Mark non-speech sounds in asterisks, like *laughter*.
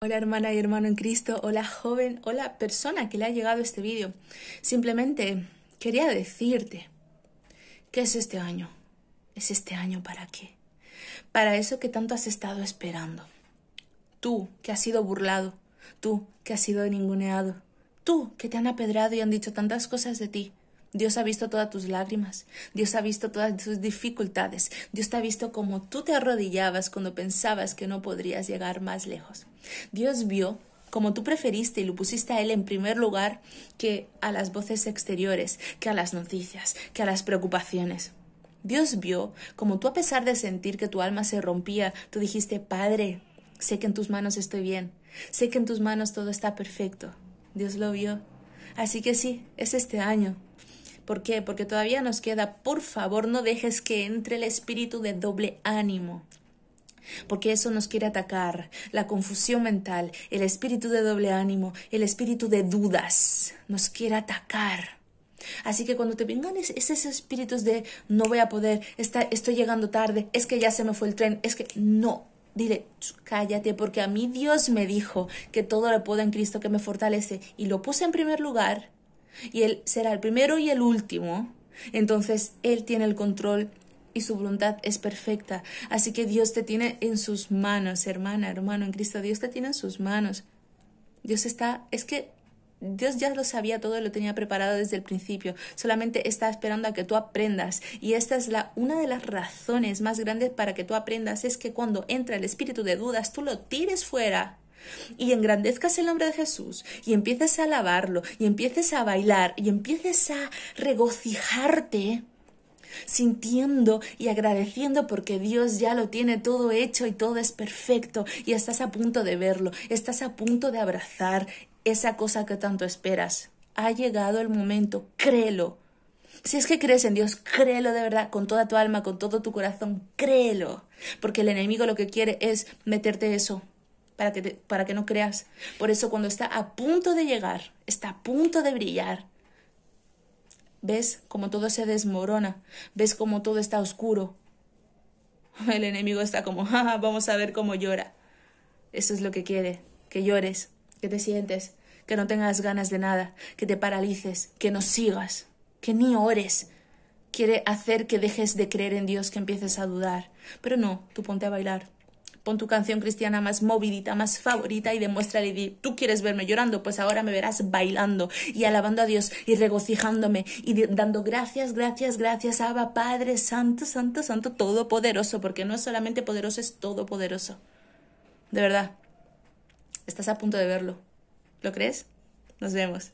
Hola hermana y hermano en Cristo, hola joven, hola persona que le ha llegado este vídeo. Simplemente quería decirte que es este año. ¿Es este año para qué? Para eso que tanto has estado esperando. Tú que has sido burlado, tú que has sido ninguneado, tú que te han apedrado y han dicho tantas cosas de ti, Dios ha visto todas tus lágrimas, Dios ha visto todas tus dificultades, Dios te ha visto como tú te arrodillabas cuando pensabas que no podrías llegar más lejos. Dios vio como tú preferiste y lo pusiste a Él en primer lugar que a las voces exteriores, que a las noticias, que a las preocupaciones. Dios vio como tú a pesar de sentir que tu alma se rompía, tú dijiste, Padre, sé que en tus manos estoy bien, sé que en tus manos todo está perfecto. Dios lo vio. Así que sí, es este año ¿Por qué? Porque todavía nos queda, por favor, no dejes que entre el espíritu de doble ánimo. Porque eso nos quiere atacar, la confusión mental, el espíritu de doble ánimo, el espíritu de dudas, nos quiere atacar. Así que cuando te vengan esos espíritus de no voy a poder, está, estoy llegando tarde, es que ya se me fue el tren, es que no, dile, cállate, porque a mí Dios me dijo que todo lo puedo en Cristo que me fortalece y lo puse en primer lugar y Él será el primero y el último, entonces Él tiene el control y su voluntad es perfecta. Así que Dios te tiene en sus manos, hermana, hermano, en Cristo. Dios te tiene en sus manos. Dios está, es que Dios ya lo sabía todo, lo tenía preparado desde el principio. Solamente está esperando a que tú aprendas. Y esta es la, una de las razones más grandes para que tú aprendas, es que cuando entra el espíritu de dudas, tú lo tires fuera y engrandezcas el nombre de Jesús y empieces a alabarlo y empieces a bailar y empieces a regocijarte sintiendo y agradeciendo porque Dios ya lo tiene todo hecho y todo es perfecto y estás a punto de verlo, estás a punto de abrazar esa cosa que tanto esperas. Ha llegado el momento, créelo. Si es que crees en Dios, créelo de verdad, con toda tu alma, con todo tu corazón, créelo. Porque el enemigo lo que quiere es meterte eso, para que, no creas. Por eso cuando está a punto de llegar, está a punto de brillar, ves como todo se desmorona, ves como todo está oscuro. *laughs* El enemigo está como, vamos a ver cómo llora. Eso es lo que quiere, que llores, que te sientes, que no tengas ganas de nada, que te paralices, que no sigas, que ni ores. Quiere hacer que dejes de creer en Dios, que empieces a dudar. Pero no, tú ponte a bailar, con tu canción cristiana más movidita, más favorita y demuéstrale, y tú quieres verme llorando, pues ahora me verás bailando y alabando a Dios y regocijándome y dando gracias, gracias, gracias, Abba, Padre, Santo, Santo, Santo, Todopoderoso, porque no es solamente poderoso, es todopoderoso. De verdad, estás a punto de verlo. ¿Lo crees? Nos vemos.